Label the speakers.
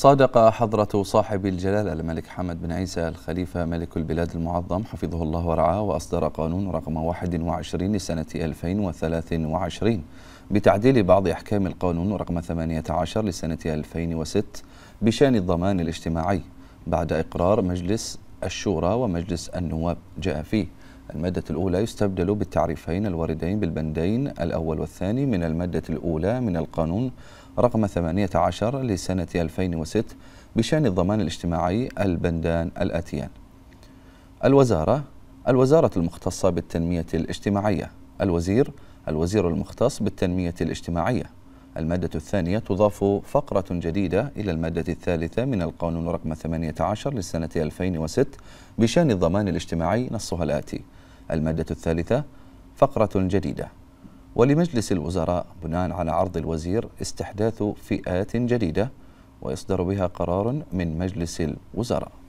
Speaker 1: صادق حضرة صاحب الجلالة الملك حمد بن عيسى
Speaker 2: الخليفة ملك البلاد المعظم حفظه الله ورعاه وأصدر قانون رقم 21 لسنة 2023 بتعديل بعض أحكام القانون رقم 18 لسنة 2006 بشأن الضمان الاجتماعي بعد إقرار مجلس الشورى ومجلس النواب جاء فيه المادة الأولى يستبدل بالتعريفين الواردين بالبندين الأول والثاني من المادة الأولى من القانون رقم 18 لسنة 2006 بشأن الضمان الاجتماعي البندان الآتيان الوزارة الوزارة المختصة بالتنمية الاجتماعية الوزير الوزير المختص بالتنمية الاجتماعية المادة الثانية تضاف فقرة جديدة إلى المادة الثالثة من القانون رقم 18 لسنة 2006 بشأن الضمان الاجتماعي نصها الآتي المادة الثالثة فقرة جديدة ولمجلس الوزراء بناء على عرض الوزير استحداث فئات
Speaker 1: جديدة ويصدر بها قرار من مجلس الوزراء